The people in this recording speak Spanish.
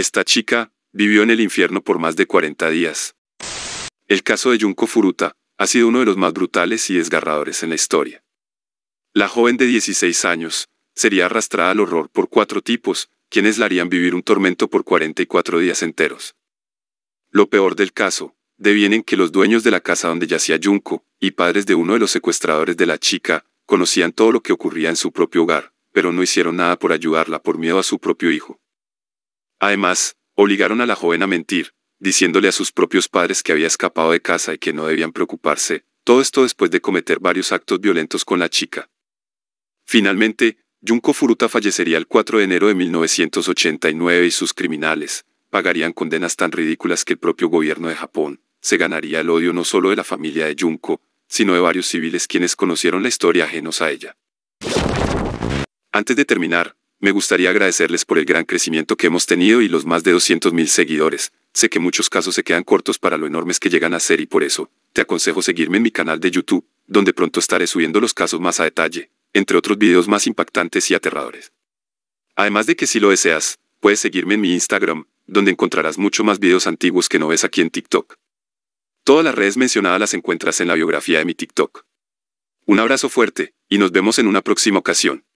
Esta chica vivió en el infierno por más de 40 días. El caso de Junko Furuta ha sido uno de los más brutales y desgarradores en la historia. La joven de 16 años sería arrastrada al horror por cuatro tipos, quienes la harían vivir un tormento por 44 días enteros. Lo peor del caso, devienen que los dueños de la casa donde yacía Junko, y padres de uno de los secuestradores de la chica, conocían todo lo que ocurría en su propio hogar, pero no hicieron nada por ayudarla por miedo a su propio hijo. Además, obligaron a la joven a mentir, diciéndole a sus propios padres que había escapado de casa y que no debían preocuparse, todo esto después de cometer varios actos violentos con la chica. Finalmente, Junko Furuta fallecería el 4 de enero de 1989 y sus criminales pagarían condenas tan ridículas que el propio gobierno de Japón se ganaría el odio no solo de la familia de Junko, sino de varios civiles quienes conocieron la historia ajenos a ella. Antes de terminar, me gustaría agradecerles por el gran crecimiento que hemos tenido y los más de 200.000 seguidores. Sé que muchos casos se quedan cortos para lo enormes que llegan a ser y por eso, te aconsejo seguirme en mi canal de YouTube, donde pronto estaré subiendo los casos más a detalle, entre otros videos más impactantes y aterradores. Además de que si lo deseas, puedes seguirme en mi Instagram, donde encontrarás mucho más videos antiguos que no ves aquí en TikTok. Todas las redes mencionadas las encuentras en la biografía de mi TikTok. Un abrazo fuerte, y nos vemos en una próxima ocasión.